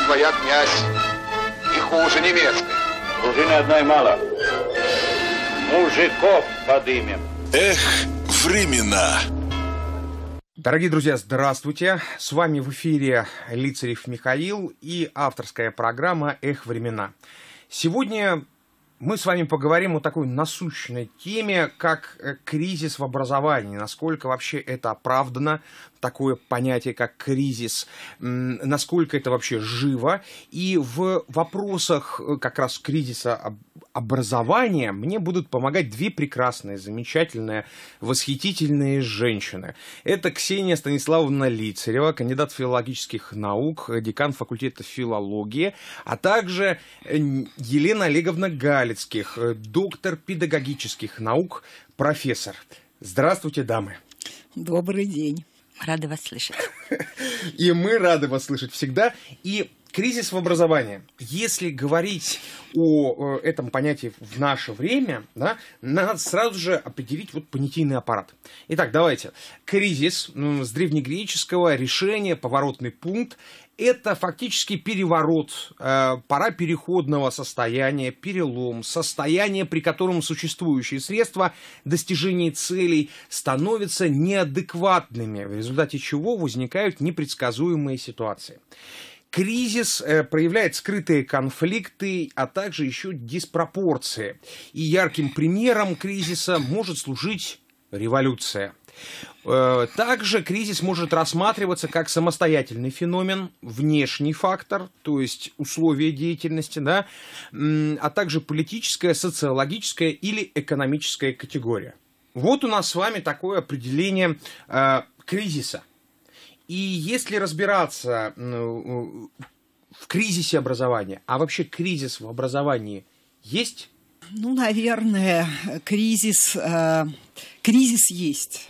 сказать, твоя князь и хуже невесты. Дружины одной мало. Мужиков подымем. Эх, времена. Дорогие друзья, здравствуйте! С вами в эфире Лицарев Михаил и авторская программа «Эх, времена». Сегодня мы с вами поговорим о такой насущной теме, как э, кризис в образовании, насколько вообще это оправдано, такое понятие, как кризис, насколько это вообще живо. И в вопросах э, как раз кризиса образования мне будут помогать две прекрасные, замечательные, восхитительные женщины. Это Ксения Станиславовна Лицарева, кандидат филологических наук, декан факультета филологии, а также э, Елена Олеговна Галицких, э, доктор педагогических наук, профессор. Здравствуйте, дамы. Добрый день. Рады вас слышать. И мы рады вас слышать всегда. И кризис в образовании. Если говорить о э, этом понятии в наше время, да, надо сразу же определить вот понятийный аппарат. Итак, давайте. Кризис с древнегреческого решения, поворотный пункт – это фактически переворот, э, пора переходного состояния, перелом, состояние, при котором существующие средства достижения целей становятся неадекватными, в результате чего возникают непредсказуемые ситуации. Кризис э, проявляет скрытые конфликты, а также еще диспропорции. И ярким примером кризиса может служить революция – Э, также кризис может рассматриваться как самостоятельный феномен, внешний фактор, то есть условия деятельности, да, а также политическая, социологическая или экономическая категория. Вот у нас с вами такое определение э, кризиса. И если разбираться в кризисе образования, а вообще кризис в образовании есть? Ну, наверное, кризис, э, кризис есть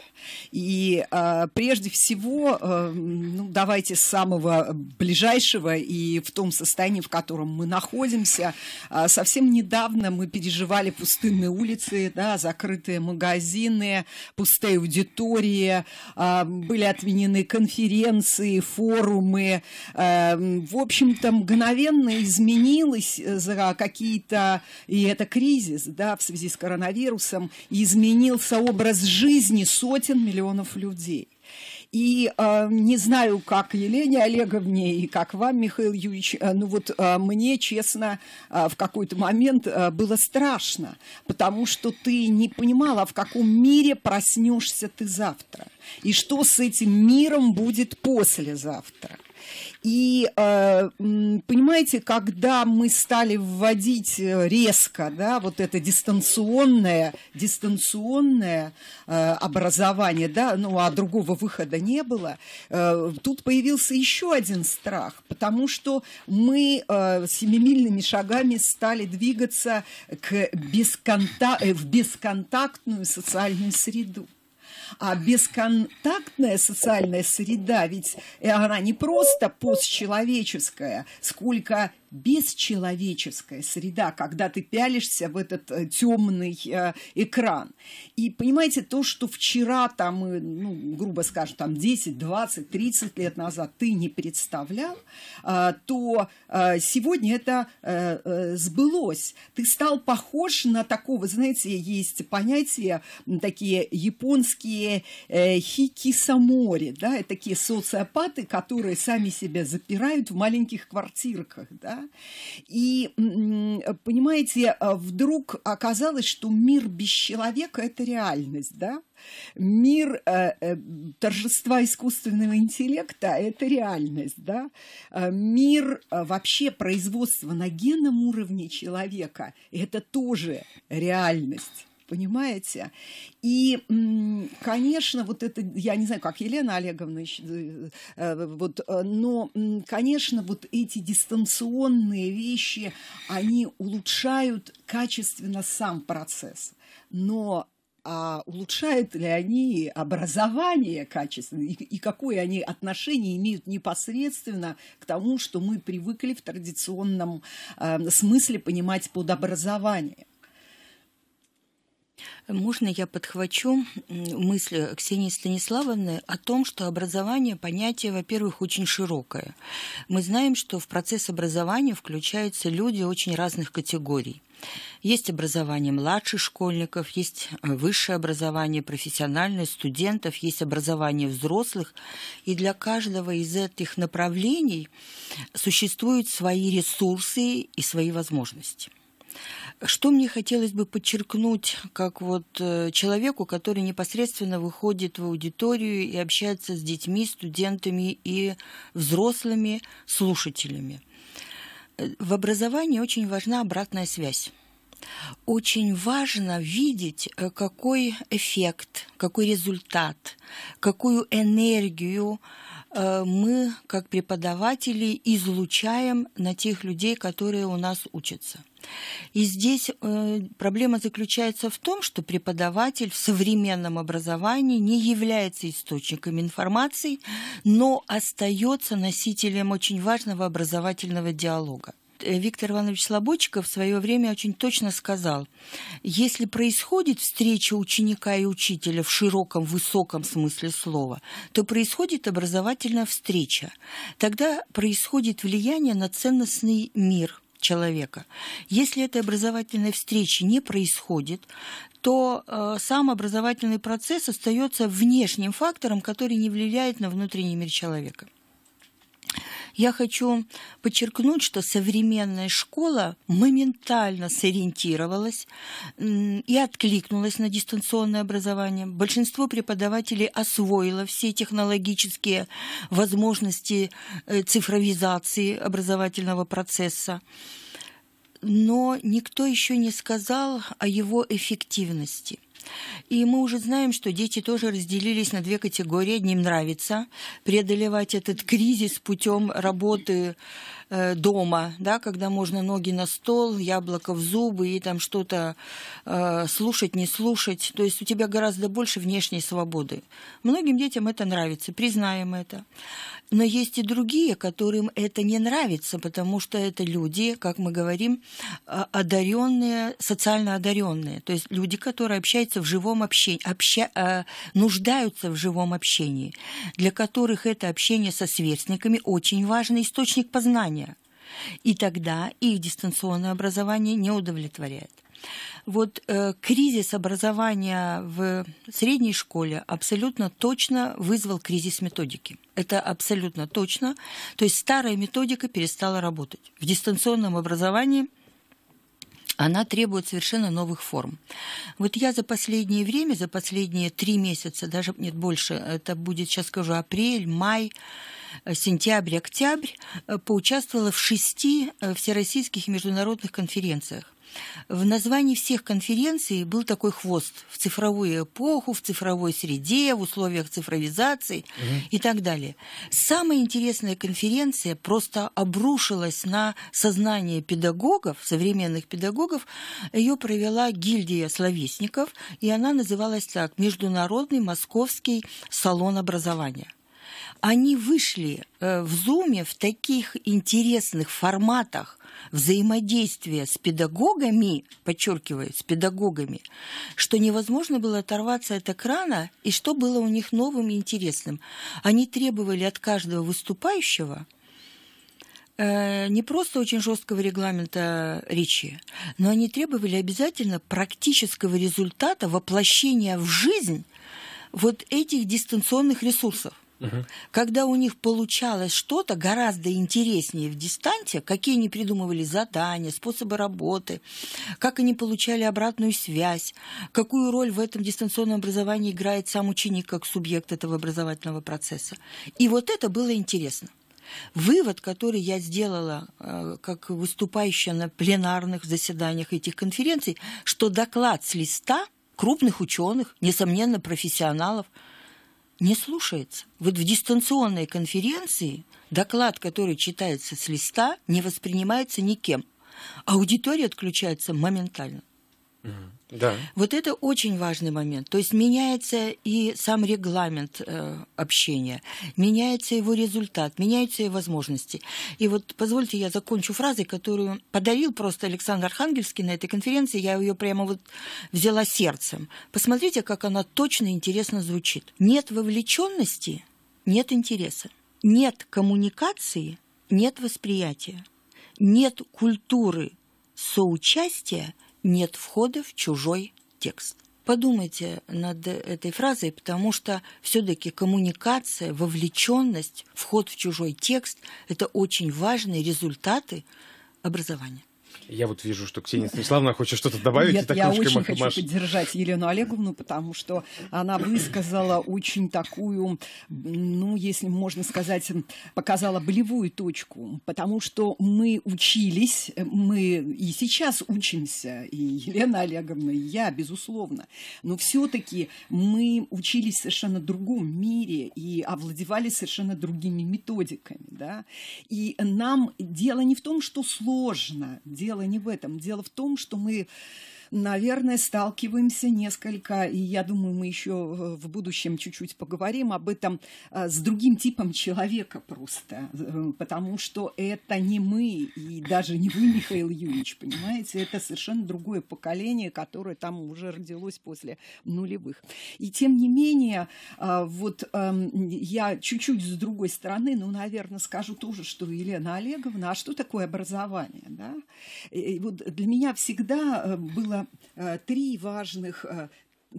и э, прежде всего, э, ну, давайте с самого ближайшего и в том состоянии, в котором мы находимся. Э, совсем недавно мы переживали пустынные улицы, да, закрытые магазины, пустые аудитории, э, были отменены конференции, форумы. Э, в общем-то, мгновенно изменилось э, за какие-то, и это кризис, да, в связи с коронавирусом, изменился образ жизни сотен сотен миллионов людей. И э, не знаю, как Елене Олеговне и как вам, Михаил Юрьевич, э, ну вот э, мне, честно, э, в какой-то момент э, было страшно, потому что ты не понимала, в каком мире проснешься ты завтра, и что с этим миром будет послезавтра. И, э, понимаете, когда мы стали вводить э, резко, да, вот это дистанционное, дистанционное э, образование, да, ну, а другого выхода не было, тут появился еще один страх, потому что мы семимильными шагами стали двигаться к бесконта... в бесконтактную социальную среду. А бесконтактная социальная среда, ведь э, она не просто постчеловеческая, сколько бесчеловеческая среда, когда ты пялишься в этот э, темный э, экран. И понимаете, то, что вчера, там, э, ну, грубо скажем, там 10, 20, 30 лет назад ты не представлял, э, то э, сегодня это э, э сбылось. Ты стал похож на такого, знаете, есть понятия такие японские э, хикисамори, да, это такие социопаты, которые сами себя запирают в маленьких квартирках, да, и, понимаете, а, вдруг оказалось, что мир без человека – это реальность, да. Мир э, э, торжества искусственного интеллекта – это реальность, да. А, мир э, вообще производства на генном уровне человека – это тоже реальность понимаете? И, конечно, вот это, я не знаю, как Елена Олеговна, э, э, вот, э, но, конечно, вот эти дистанционные вещи, они улучшают качественно сам процесс. Но а улучшают ли они образование качественно и, и какое они отношение имеют непосредственно к тому, что мы привыкли в традиционном э, смысле понимать под образование. Можно я подхвачу мысль э, Ксении Станиславовны о том, что образование – понятие, во-первых, очень широкое. Мы знаем, что в процесс образования включаются люди очень разных категорий. Есть образование младших школьников, есть э, высшее образование профессиональное, студентов, есть образование взрослых. И для каждого из этих направлений существуют свои ресурсы и свои возможности. Что мне хотелось бы подчеркнуть, как вот э, человеку, который непосредственно выходит в аудиторию и общается с детьми, студентами и взрослыми слушателями. Э, в образовании очень важна обратная связь очень важно видеть, э, какой эффект, какой результат, какую энергию Э, мы, как преподаватели, излучаем на тех людей, которые у нас учатся. И здесь э, проблема заключается в том, что преподаватель в современном образовании не является источником информации, но остается носителем очень важного образовательного диалога. Э, Виктор Иванович Слободчиков в свое время очень точно сказал, если происходит встреча ученика и учителя в широком, высоком смысле слова, то происходит образовательная встреча. Тогда происходит влияние на ценностный мир человека. Если этой образовательной встречи не происходит, то э, сам образовательный процесс остается внешним фактором, который не влияет на внутренний мир человека. Я хочу подчеркнуть, что современная школа моментально сориентировалась и откликнулась на дистанционное образование. Большинство преподавателей освоило все технологические возможности э, цифровизации образовательного процесса но никто еще не сказал о его эффективности. И мы уже знаем, что дети тоже разделились на две категории. Одним нравится преодолевать этот кризис путем работы Э, дома, да, когда можно ноги на стол, яблоко в зубы и там что-то э, слушать, не слушать. То есть у тебя гораздо больше внешней свободы. Многим детям это нравится, признаем это. Но есть и другие, которым это не нравится, потому что это люди, как мы говорим, э, одаренные, социально одаренные. То есть люди, которые общаются в живом общении, обща, э, нуждаются в живом общении, для которых это общение со сверстниками очень важный источник познания и тогда их дистанционное образование не удовлетворяет. Вот э, кризис образования в средней школе абсолютно точно вызвал кризис методики. Это абсолютно точно. То есть старая методика перестала работать. В дистанционном образовании она требует совершенно новых форм. Вот я за последнее время, за последние три месяца, даже нет больше, это будет, сейчас скажу, апрель, май, Э, сентябрь-октябрь э, поучаствовала в шести э, всероссийских и международных конференциях. В названии всех конференций был такой хвост в цифровую эпоху, в цифровой среде, в условиях цифровизации угу. и так далее. Самая интересная конференция просто обрушилась на сознание педагогов, современных педагогов. Ее провела гильдия словесников, и она называлась так «Международный московский салон образования» они вышли э, в Зуме в таких интересных форматах взаимодействия с педагогами, подчеркиваю, с педагогами, что невозможно было оторваться от экрана, и что было у них новым и интересным. Они требовали от каждого выступающего э, не просто очень жесткого регламента речи, но они требовали обязательно практического результата воплощения в жизнь вот этих дистанционных ресурсов. Угу. Когда у них получалось что-то гораздо интереснее в дистанте, какие они придумывали задания, способы работы, как они получали обратную связь, какую роль в этом дистанционном образовании играет сам ученик как субъект этого образовательного процесса. И вот это было интересно. Вывод, который я сделала э, как выступающая на пленарных заседаниях этих конференций, что доклад с листа крупных ученых, несомненно, профессионалов – не слушается. Вот в дистанционной конференции доклад, который читается с листа, не воспринимается никем. Аудитория отключается моментально. Угу. Да. Вот это очень важный момент. То есть меняется и сам регламент э, общения, меняется его результат, меняются и возможности. И вот позвольте я закончу фразой, которую подарил просто Александр Архангельский на этой конференции. Я ее прямо вот взяла сердцем. Посмотрите, как она точно и интересно звучит. Нет вовлеченности, нет интереса. Нет коммуникации, нет восприятия. Нет культуры соучастия – нет входа в чужой текст. Подумайте над этой фразой, потому что все-таки коммуникация, вовлеченность, вход в чужой текст – это очень важные результаты образования. Я вот вижу, что Ксения Станиславовна хочет что-то добавить. Нет, я очень мах хочу поддержать Елену Олеговну, потому что она высказала очень такую, ну, если можно сказать, показала болевую точку, потому что мы учились, мы и сейчас учимся, и Елена Олеговна, и я, безусловно, но все-таки мы учились в совершенно другом мире и овладевали совершенно другими методиками, да, и нам дело не в том, что сложно, дело дело не в этом. Дело в том, что мы наверное, сталкиваемся несколько, и я думаю, мы еще э, в будущем чуть-чуть поговорим об этом, э, с другим типом человека просто, э, потому что это не мы, и даже не вы, Михаил Юрьевич, понимаете, это совершенно другое поколение, которое там уже родилось после нулевых. И тем не менее, вот эм, я чуть-чуть с другой стороны, ну, наверное, скажу тоже, что Елена Олеговна, а что такое образование, да? И вот для меня всегда было Э, три важных э,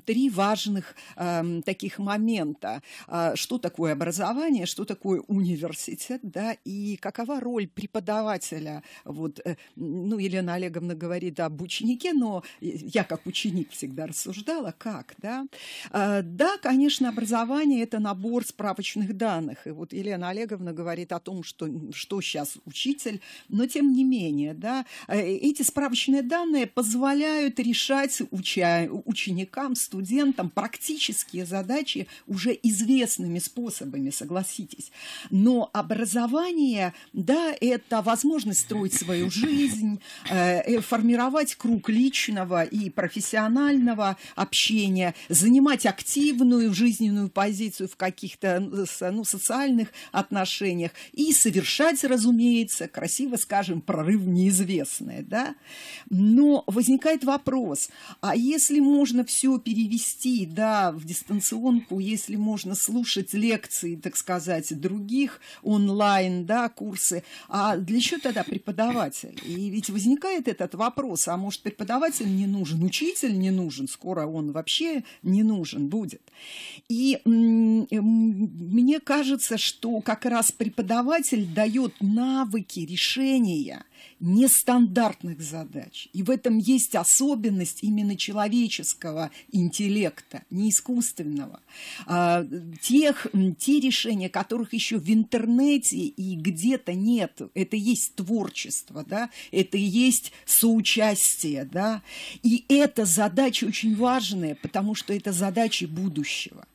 три важных э, таких момента. А, что такое образование, что такое университет, да, и какова роль преподавателя. Вот, э, ну, Елена Олеговна говорит об ученике, но я как ученик всегда рассуждала, как, да. А, да, конечно, образование – это набор справочных данных. И вот Елена Олеговна говорит о том, что, что сейчас учитель, но тем не менее, да, э, эти справочные данные позволяют решать уча- ученикам студентам практические задачи уже известными способами, согласитесь. Но образование, да, это возможность строить свою жизнь, э, э формировать круг личного и профессионального общения, занимать активную жизненную позицию в каких-то ну, социальных отношениях и совершать, разумеется, красиво скажем, прорыв неизвестное. Да? Но возникает вопрос, а если можно все перейти перевести, да, в дистанционку, если можно слушать лекции, так сказать, других онлайн, да, курсы, а для чего тогда преподаватель? И ведь возникает этот вопрос, а может преподаватель не нужен, учитель не нужен, скоро он вообще не нужен будет. И мне кажется, что как раз преподаватель дает навыки решения – нестандартных задач. И в этом есть особенность именно человеческого интеллекта, не искусственного. А, тех, те решения, которых еще в интернете и где-то нет, это есть творчество, да? это есть соучастие. Да? И эта задача очень важная, потому что это задачи будущего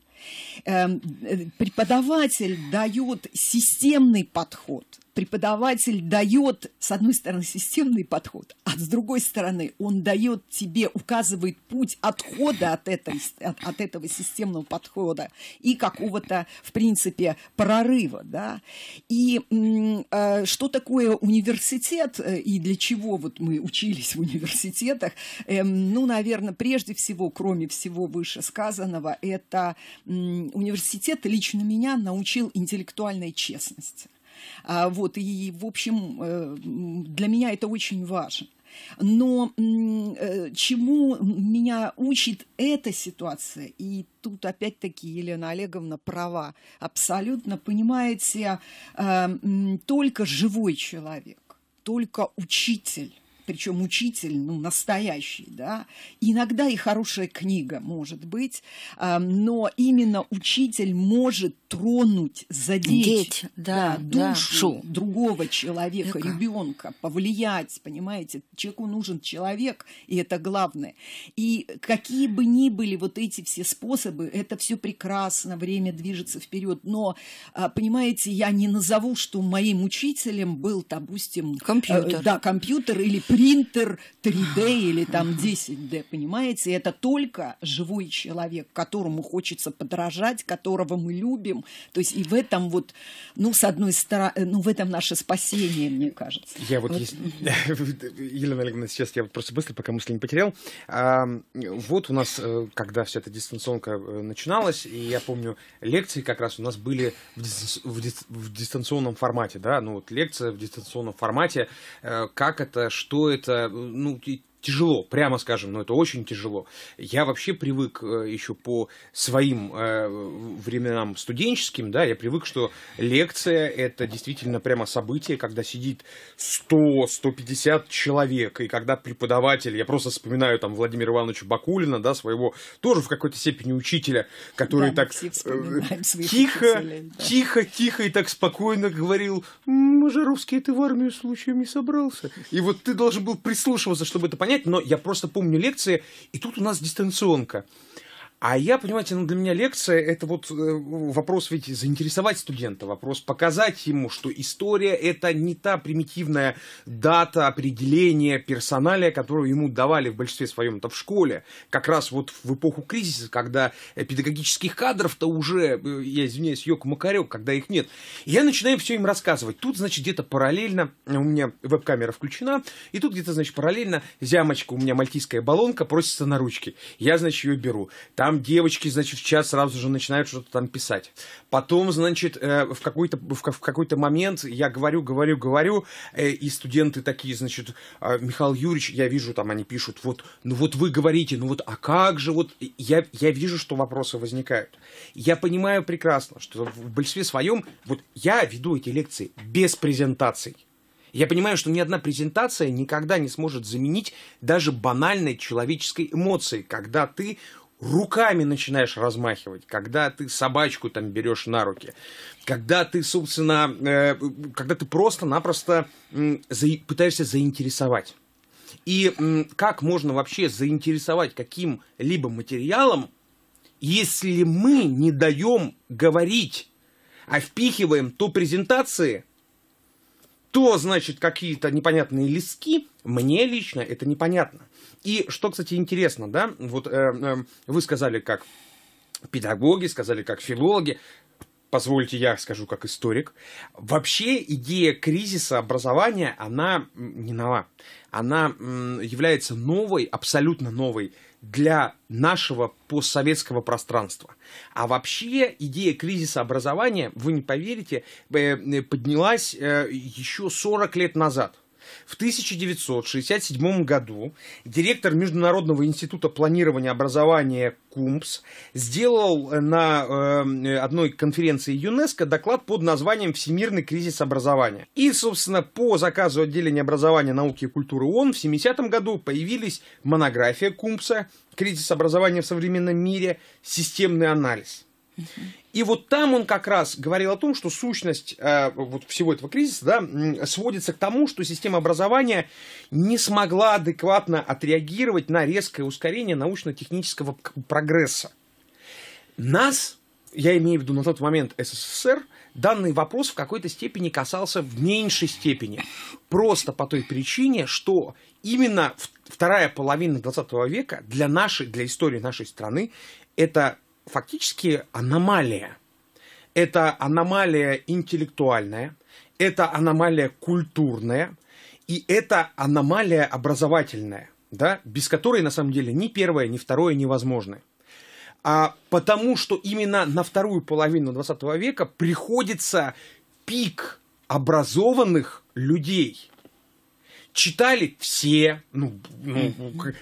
эм, э, преподаватель дает системный подход, преподаватель дает, с одной стороны, системный подход, а с другой стороны, он дает тебе, указывает путь отхода от, этой, от, от этого системного подхода и какого-то, в принципе, прорыва. Да? И э, что такое университет э, и для чего вот мы учились в университетах? Э, ну, наверное, прежде всего, кроме всего вышесказанного, это э, университет лично меня научил интеллектуальной честности. А, вот, и, в общем, э, для меня это очень важно. Но э, чему меня учит эта ситуация, и тут опять-таки Елена Олеговна права, абсолютно, понимаете, э, только живой человек, только учитель причем учитель, ну, настоящий, да, иногда и хорошая книга может быть, но именно учитель может тронуть, задеть Деть, да, да, душу да. другого человека, ребенка, повлиять, понимаете? Человеку нужен человек, и это главное. И какие бы ни были вот эти все способы, это все прекрасно, время движется вперед, но, а, понимаете, я не назову, что моим учителем был, допустим... Э, компьютер. Э, да, компьютер или принтер 3D или там 10D, понимаете? Это только живой человек, которому хочется подражать, которого мы любим, своем. То есть и в этом вот, ну, с одной стороны, ну, в этом наше спасение, мне кажется. Я вот, вот. Есть... Елена Олеговна, сейчас я просто быстро, пока мысли не потерял. А, вот у нас, э, когда вся эта дистанционка э, начиналась, и я помню, лекции как раз у нас были в, дистанци... в дистанционном формате, да, ну, вот лекция в дистанционном формате, э, как это, что это, ну, тяжело, прямо скажем, но это очень тяжело. Я вообще привык э, еще по своим э, временам студенческим, да, я привык, что лекция это действительно прямо событие, когда сидит 100-150 человек, и когда преподаватель, я просто вспоминаю там Владимира Ивановича Бакулина, да, своего, тоже в какой-то степени учителя, который да, так э, тихо, да. тихо, тихо и так спокойно говорил, мы ты в армию случаем не собрался. И вот ты должен был прислушиваться, чтобы это понять, объяснять, но я просто помню лекции, и тут у нас дистанционка. А я, понимаете, ну, для меня лекция – это вот э, вопрос ведь заинтересовать студента, вопрос показать ему, что история – это не та примитивная дата определения персоналия, которую ему давали в большинстве своем-то в школе. Как раз вот в эпоху кризиса, когда педагогических кадров-то уже, э, я извиняюсь, йог макарек когда их нет. я начинаю все им рассказывать. Тут, значит, где-то параллельно, у меня веб-камера включена, и тут где-то, значит, параллельно зямочка, у меня мальтийская баллонка, просится на ручки. Я, значит, ее беру. Там там девочки, значит, в час сразу же начинают что-то там писать. Потом, значит, э, в какой-то, в какой-то момент я говорю, говорю, говорю, э, и студенты такие, значит, «А, Михаил Юрьевич, я вижу, там они пишут, вот, ну вот вы говорите, ну вот, а как же, вот, я, я вижу, что вопросы возникают. Я понимаю прекрасно, что в большинстве своем, вот я веду эти лекции без презентаций. Я понимаю, что ни одна презентация никогда не сможет заменить даже банальной человеческой эмоции, когда ты руками начинаешь размахивать, когда ты собачку там берешь на руки, когда ты, собственно, э, когда ты просто-напросто э, за, пытаешься заинтересовать. И э, как можно вообще заинтересовать каким-либо материалом, если мы не даем говорить, а впихиваем то презентации, то, значит, какие-то непонятные листки, мне лично это непонятно. И что, кстати, интересно, да, вот э, э, вы сказали как педагоги, сказали как филологи, позвольте я скажу как историк. Вообще идея кризиса образования, она не нова. Она м, является новой, абсолютно новой для нашего постсоветского пространства. А вообще идея кризиса образования, вы не поверите, э, поднялась э, еще 40 лет назад – в 1967 году директор Международного института планирования образования КУМПС сделал э, на э, одной конференции ЮНЕСКО доклад под названием «Всемирный кризис образования». И, собственно, по заказу отделения образования, науки и культуры ООН в 70 году появились монография КУМПСа «Кризис образования в современном мире. Системный анализ». И вот там он как раз говорил о том, что сущность э, вот всего этого кризиса да, сводится к тому, что система образования не смогла адекватно отреагировать на резкое ускорение научно-технического прогресса. Нас, я имею в виду на тот момент СССР, данный вопрос в какой-то степени касался в меньшей степени. Просто по той причине, что именно вторая половина 20 века для нашей, для истории нашей страны, это фактически аномалия. Это аномалия интеллектуальная, это аномалия культурная, и это аномалия образовательная, да, без которой на самом деле ни первое, ни второе невозможны. А потому что именно на вторую половину 20 века приходится пик образованных людей. Читали все, ну, ну,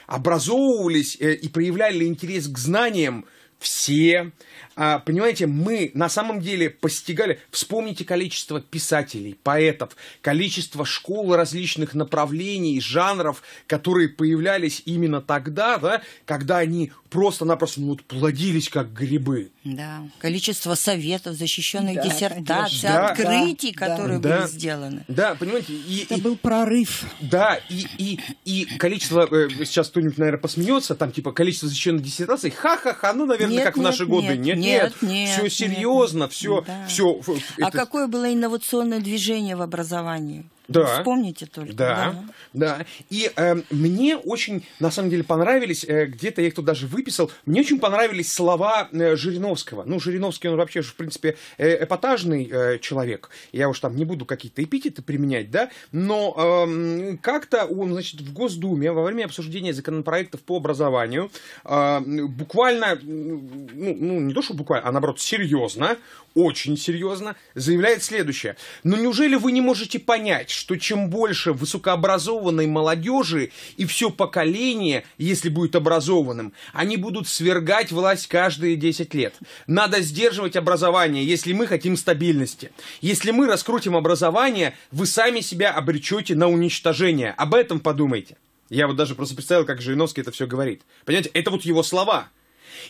образовывались э, и проявляли интерес к знаниям все. А, понимаете, мы на самом деле постигали, вспомните количество писателей, поэтов, количество школ различных направлений, жанров, которые появлялись именно тогда, да, когда они просто-напросто ну, вот, плодились как грибы. Да, количество советов, защищенных да, диссертаций, да, открытий, да, которые да, были да, сделаны. Да, понимаете, и, это и, был прорыв. Да, и, и, и количество, э, сейчас кто-нибудь, наверное, посмеется, там типа количество защищенных диссертаций, ха-ха-ха, ну, наверное, нет, как нет, в наши годы. Нет, нет, нет, нет все серьезно, нет, все, да. все. А это... А какое было инновационное движение в образовании? Да. Вспомните только. Да, да. да. И э, мне очень, на самом деле, понравились, э, где-то я их тут даже выписал, мне очень понравились слова э, Жириновского. Ну, Жириновский, он вообще, в принципе, э, эпатажный э, человек. Я уж там не буду какие-то эпитеты применять, да, но э, как-то он, значит, в Госдуме во время обсуждения законопроектов по образованию э, буквально, ну, ну, не то, что буквально, а наоборот, серьезно, очень серьезно заявляет следующее. Ну, неужели вы не можете понять, что чем больше высокообразованной молодежи и все поколение, если будет образованным, они будут свергать власть каждые 10 лет. Надо сдерживать образование, если мы хотим стабильности. Если мы раскрутим образование, вы сами себя обречете на уничтожение. Об этом подумайте. Я вот даже просто представил, как Жириновский это все говорит. Понимаете, это вот его слова.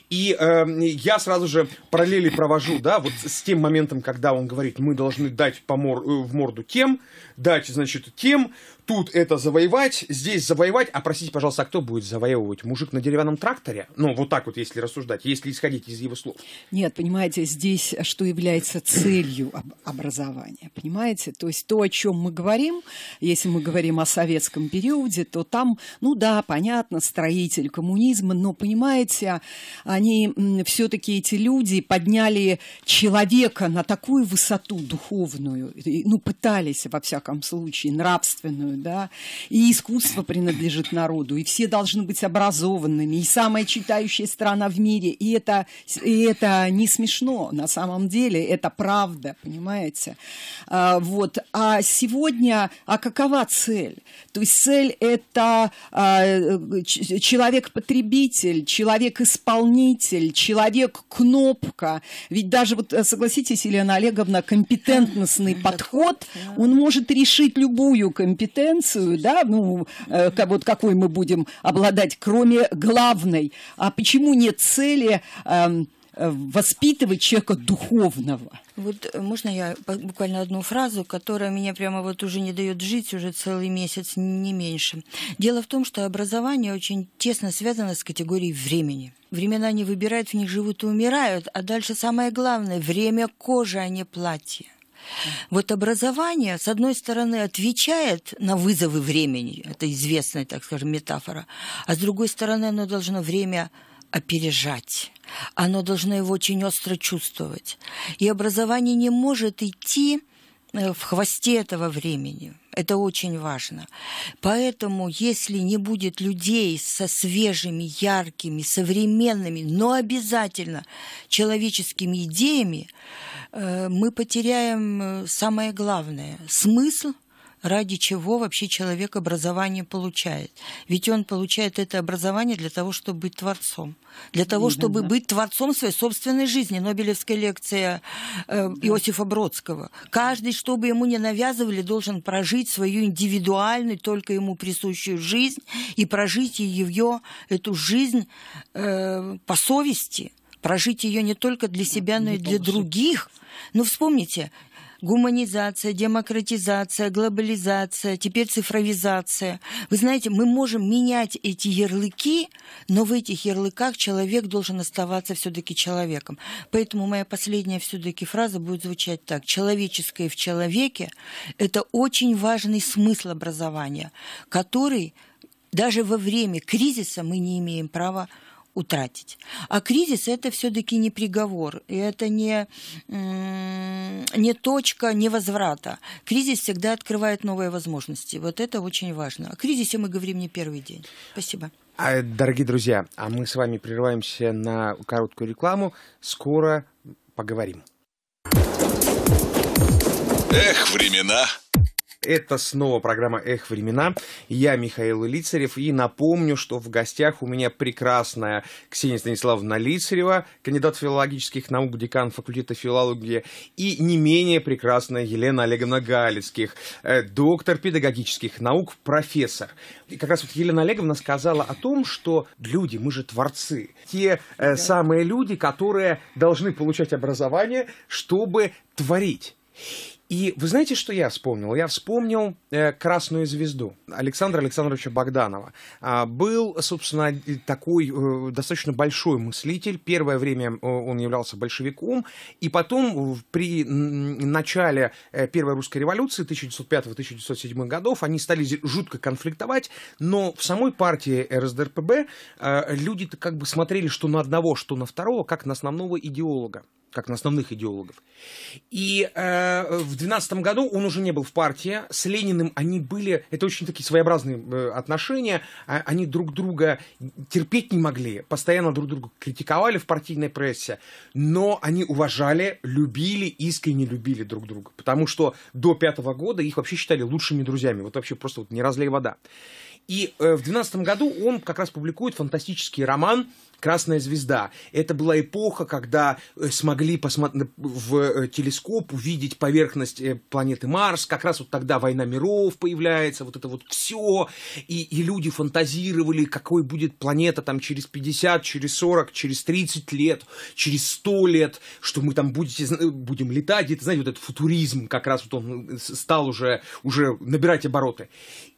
И э, я сразу же параллели провожу, да, вот с тем моментом, когда он говорит, мы должны дать по мор э, в морду тем, дать, значит, тем, тут это завоевать, здесь завоевать. А простите, пожалуйста, а кто будет завоевывать? Мужик на деревянном тракторе? Ну, вот так вот, если рассуждать, если исходить из его слов. Нет, понимаете, здесь а что является целью образования, понимаете? То есть то, о чем мы говорим, если мы говорим о советском периоде, то там, ну да, понятно, строитель коммунизма, но, понимаете, они все-таки, эти люди, подняли человека на такую высоту духовную, ну, пытались, во всяком всяком случае, нравственную, да, и искусство принадлежит народу, и все должны быть образованными, и самая читающая страна в мире, и это, и это не смешно, на самом деле, это правда, понимаете, а, вот, а сегодня, а какова цель? То есть цель – это а, человек-потребитель, человек-исполнитель, человек-кнопка, ведь даже вот, согласитесь, Елена Олеговна, компетентностный подход, он может решить любую компетенцию, да, ну, э, вот какой мы будем обладать, кроме главной. А почему нет цели эм, э, воспитывать человека духовного? Вот э, можно я буквально одну фразу, которая меня прямо вот уже не дает жить уже целый месяц, не меньше. Дело в том, что образование очень тесно связано с категорией времени. Времена не выбирают, в них живут и умирают, а дальше самое главное – время кожи, а не платье. Вот образование, с одной стороны, отвечает на вызовы времени, это известная, так скажем, метафора, а с другой стороны, оно должно время опережать. Оно должно его очень остро чувствовать. И образование не может идти э, в хвосте этого времени. Это очень важно. Поэтому, если не будет людей со свежими, яркими, современными, но обязательно человеческими идеями, Э, мы потеряем э, самое главное – смысл ради чего вообще человек образование получает. Ведь он получает это образование для того, чтобы быть творцом. Для того, чтобы быть творцом своей собственной жизни. Нобелевская лекция э, Иосифа Бродского. Каждый, чтобы ему не навязывали, должен прожить свою индивидуальную, только ему присущую жизнь и прожить ее, эту жизнь э, по совести – прожить ее не только для ну, себя, но и для других. Ну, вспомните, гуманизация, демократизация, глобализация, теперь цифровизация. Вы знаете, мы можем менять эти ярлыки, но в этих ярлыках человек должен оставаться все-таки человеком. Поэтому моя последняя все-таки фраза будет звучать так. Человеческое в человеке – это очень важный смысл образования, который даже во время кризиса мы не имеем права утратить. А кризис это все-таки не приговор, и это не, не точка невозврата. Кризис всегда открывает новые возможности. Вот это очень важно. О кризисе мы говорим не первый день. Спасибо. А, дорогие друзья, а мы с вами прерываемся на короткую рекламу. Скоро поговорим. Эх, времена! Это снова программа «Эх, времена». Я Михаил Лицарев. И напомню, что в гостях у меня прекрасная Ксения Станиславовна Лицарева, кандидат филологических наук, декан факультета филологии, и не менее прекрасная Елена Олеговна Галицких, э, доктор педагогических наук, профессор. И как раз вот Елена Олеговна сказала о том, что люди, мы же творцы. Те э, самые люди, которые должны получать образование, чтобы творить. И вы знаете, что я вспомнил? Я вспомнил э, «Красную звезду» Александра Александровича Богданова. А, был, собственно, такой э, достаточно большой мыслитель. Первое время э, он являлся большевиком. И потом при начале э, Первой русской революции 1905-1907 годов они стали жутко конфликтовать. Но в самой партии РСДРПБ э, люди как бы смотрели, что на одного, что на второго, как на основного идеолога как на основных идеологов. И э, в 12 году он уже не был в партии. С Лениным они были, это очень такие своеобразные э, отношения. А, они друг друга терпеть не могли, постоянно друг друга критиковали в партийной прессе. Но они уважали, любили, искренне любили друг друга. Потому что до пятого года их вообще считали лучшими друзьями. Вот вообще просто вот не разлей вода. И э, в 12 году он как раз публикует фантастический роман Красная звезда. Это была эпоха, когда э, смогли посмотреть в э, телескоп увидеть поверхность э, планеты Марс. Как раз вот тогда война миров появляется, вот это вот все. И, и люди фантазировали, какой будет планета там через 50, через 40, через 30 лет, через 100 лет, что мы там будете, будем летать. Это, знаете, вот этот футуризм как раз вот он стал уже, уже набирать обороты.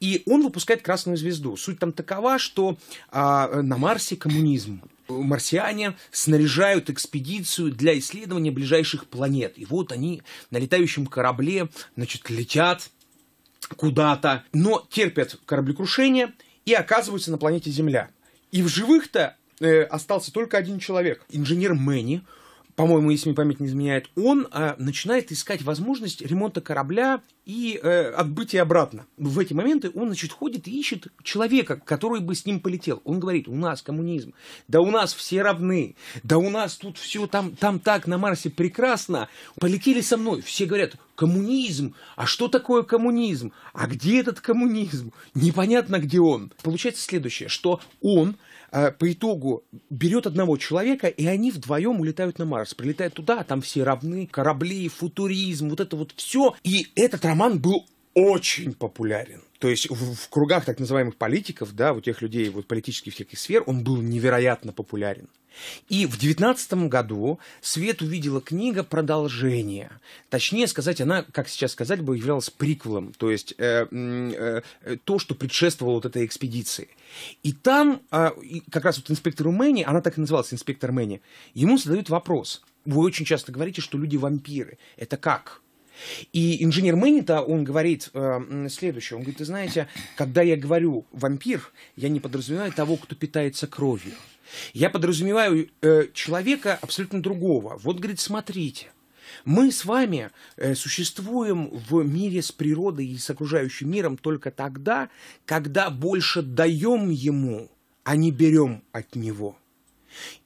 И он выпускает красную звезду. Суть там такова, что а, на Марсе коммунизм марсиане снаряжают экспедицию для исследования ближайших планет. И вот они на летающем корабле, значит, летят куда-то, но терпят кораблекрушение и оказываются на планете Земля. И в живых-то э, остался только один человек. Инженер Мэнни, по-моему, если мне память не изменяет, он э, начинает искать возможность ремонта корабля и э, отбытия обратно. В эти моменты он, значит, ходит и ищет человека, который бы с ним полетел. Он говорит, у нас коммунизм, да у нас все равны, да у нас тут все там, там так, на Марсе прекрасно, полетели со мной. Все говорят, коммунизм, а что такое коммунизм, а где этот коммунизм, непонятно, где он. Получается следующее, что он а, по итогу берет одного человека, и они вдвоем улетают на Марс. Прилетают туда, а там все равны, корабли, футуризм, вот это вот все. И этот роман был очень популярен. То есть в, в кругах так называемых политиков, да, у тех людей, вот политических всяких сфер, он был невероятно популярен. И в 19 году свет увидела книга продолжение. Точнее сказать, она, как сейчас сказать бы, являлась приквелом, то есть э, э, то, что предшествовало вот этой экспедиции. И там э, как раз вот инспектору Мэнни, она так и называлась, инспектор Мэнни, ему задают вопрос. Вы очень часто говорите, что люди вампиры. Это как? И инженер Мэнита, он говорит э, следующее. Он говорит, ты знаете, когда я говорю вампир, я не подразумеваю того, кто питается кровью. Я подразумеваю э, человека абсолютно другого. Вот, говорит, смотрите. Мы с вами э, существуем в мире с природой и с окружающим миром только тогда, когда больше даем ему, а не берем от него.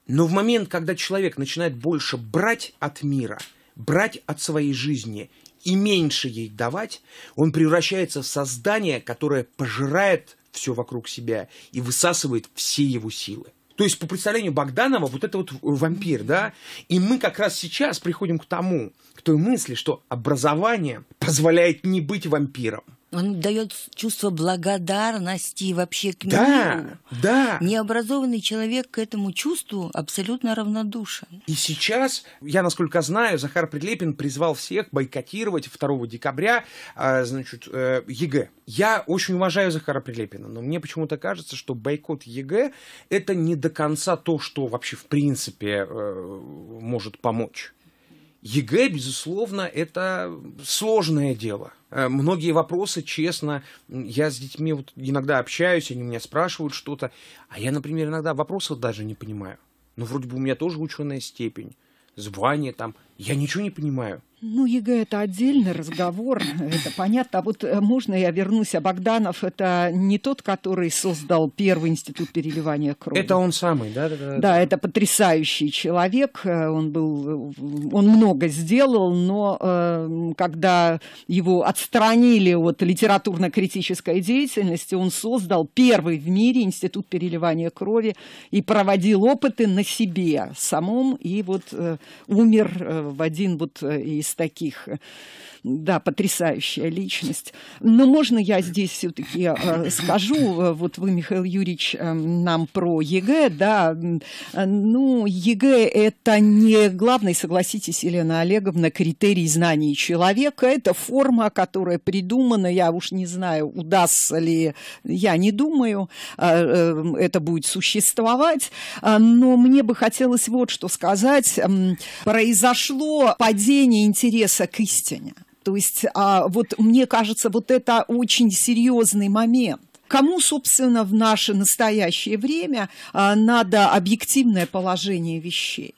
Но в момент, когда человек начинает больше брать от мира, брать от своей жизни и меньше ей давать, он превращается в создание, которое пожирает все вокруг себя и высасывает все его силы. То есть, по представлению Богданова, вот это вот вампир, да? И мы как раз сейчас приходим к тому, к той мысли, что образование позволяет не быть вампиром. Он дает чувство благодарности вообще к да, миру. Да, да. Необразованный человек к этому чувству абсолютно равнодушен. И сейчас, я насколько знаю, Захар Прилепин призвал всех бойкотировать 2 декабря, а, значит, э, ЕГЭ. Я очень уважаю Захара Прилепина, но мне почему-то кажется, что бойкот ЕГЭ – это не до конца то, что вообще в принципе э, может помочь. ЕГЭ, безусловно, это сложное дело – Э, многие вопросы, честно, я с детьми вот иногда общаюсь, они меня спрашивают что-то, а я, например, иногда вопросов даже не понимаю. Ну, вроде бы у меня тоже ученая степень, звание там – я ничего не понимаю. Ну, ЕГЭ это отдельный разговор, это понятно. А вот э, можно я вернусь, а Богданов это не тот, который создал первый институт переливания крови. Это он самый, да? Да, это потрясающий человек, э, он был, э, он много сделал, но когда его отстранили от литературно-критической деятельности, он создал первый в мире институт переливания крови и проводил опыты на себе самом, и вот умер в один вот э, из таких э, да, потрясающая личность. Но можно я здесь все-таки э, скажу, э, вот вы, Михаил Юрьевич, э, нам про ЕГЭ, да, ну, ЕГЭ это не главный, согласитесь, Елена Олеговна, критерий знаний человека, это форма, которая придумана, я уж не знаю, удастся ли, я не думаю, это будет существовать, но мне бы хотелось вот что сказать, произошло падение интереса к истине. То есть а, вот мне кажется, вот это очень серьезный момент. Кому, собственно, в наше настоящее время а, надо объективное положение вещей?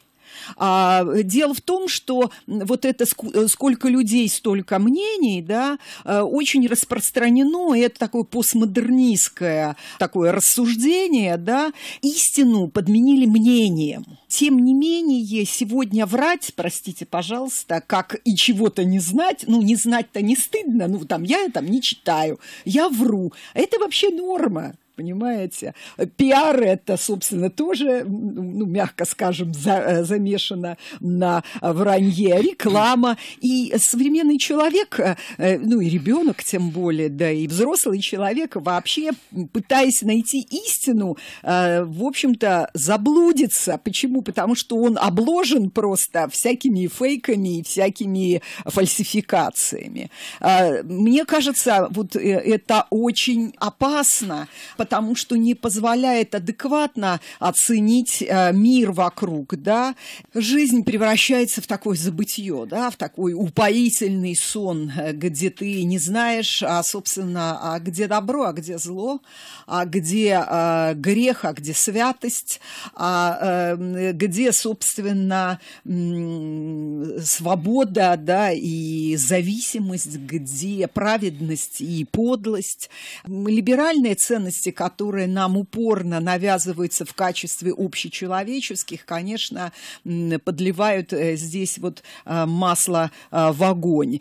А, дело в том, что вот это э, сколько людей, столько мнений, да, э, очень распространено, и это такое постмодернистское такое рассуждение, да, истину подменили мнением. Тем не менее, сегодня врать, простите, пожалуйста, как и чего-то не знать, ну, не знать-то не стыдно, ну, там, я там не читаю, я вру. Это вообще норма понимаете? Пиар это, собственно, тоже, ну, мягко скажем, за, э, замешано на вранье, реклама. И современный человек, э, ну и ребенок тем более, да и взрослый человек вообще, пытаясь найти истину, э, в общем-то, заблудится. Почему? Потому что он обложен просто всякими фейками и всякими фальсификациями. Мне кажется, вот это очень опасно, потому что не позволяет адекватно оценить э, мир вокруг, да, жизнь превращается в такое забытье, да, в такой упоительный сон, э, где ты не знаешь, а, собственно, а где добро, а где зло, а где э, грех, а где святость, а э, где, собственно, свобода, да, и зависимость, где праведность и подлость. Либеральные ценности, которые нам упорно навязываются в качестве общечеловеческих, конечно, подливают э, здесь вот э, масло э, в огонь.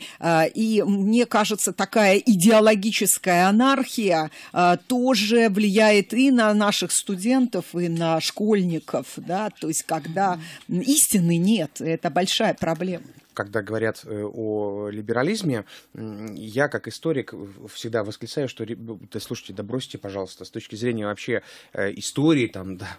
И мне кажется, такая идеологическая анархия тоже влияет и на наших студентов, и на школьников, да, то есть когда истины нет, это большая проблема когда говорят э, о либерализме, я как историк всегда восклицаю, что, да слушайте, да бросьте, пожалуйста, с точки зрения вообще э, истории, там, да,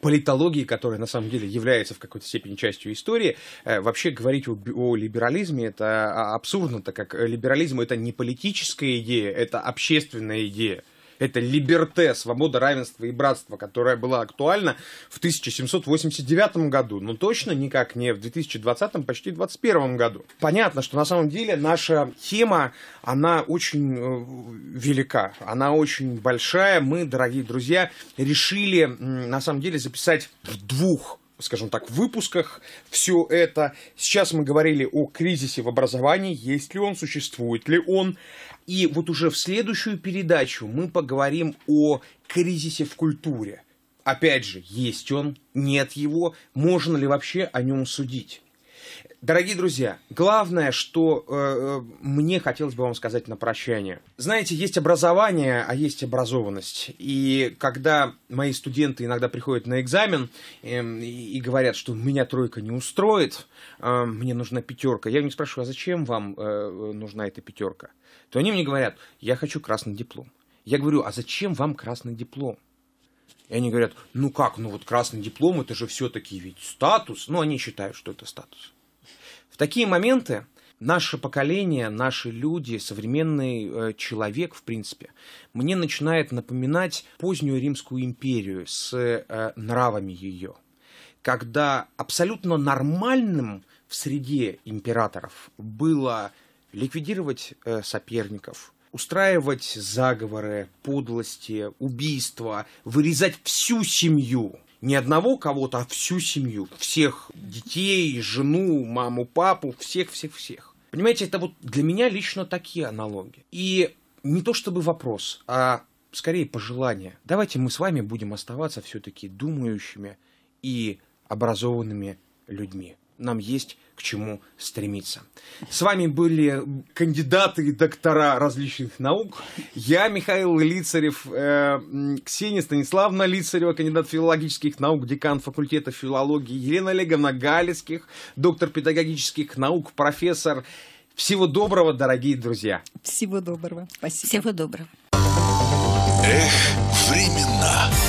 политологии, которая на самом деле является в какой-то степени частью истории, э, вообще говорить о, о либерализме это а, абсурдно, так как либерализм это не политическая идея, это общественная идея. Это либерте, свобода, равенство и братство, которая была актуальна в 1789 году, но точно никак не в 2020, почти 2021 году. Понятно, что на самом деле наша тема, она очень э, велика, она очень большая. Мы, дорогие друзья, решили на самом деле записать в двух скажем так, выпусках все это. Сейчас мы говорили о кризисе в образовании, есть ли он, существует ли он. И вот уже в следующую передачу мы поговорим о кризисе в культуре. Опять же, есть он, нет его, можно ли вообще о нем судить? Дорогие друзья, главное, что э, э мне хотелось бы вам сказать на прощание. Знаете, есть образование, а есть образованность. И когда мои студенты иногда приходят на экзамен э, и говорят, что меня тройка не устроит, э, мне нужна пятерка, я не спрашиваю, а зачем вам э, нужна эта пятерка? то они мне говорят, я хочу красный диплом. Я говорю, а зачем вам красный диплом? И они говорят, ну как, ну вот красный диплом, это же все-таки ведь статус. Ну, они считают, что это статус. В такие моменты наше поколение, наши люди, современный э, человек, в принципе, мне начинает напоминать позднюю Римскую империю с э, нравами ее. Когда абсолютно нормальным в среде императоров было ликвидировать э, соперников, устраивать заговоры, подлости, убийства, вырезать всю семью. Не одного кого-то, а всю семью. Всех детей, жену, маму, папу, всех-всех-всех. Понимаете, это вот для меня лично такие аналогии. И не то чтобы вопрос, а скорее пожелание. Давайте мы с вами будем оставаться все-таки думающими и образованными людьми. Нам есть к чему стремиться. С вами были кандидаты и доктора различных наук. Я Михаил Лицарев, э, Ксения Станиславна Лицарева, кандидат филологических наук, декан факультета филологии, Елена Олеговна Галицких, доктор педагогических наук, профессор. Всего доброго, дорогие друзья. Всего доброго. Спасибо. Всего доброго. Эх, времена.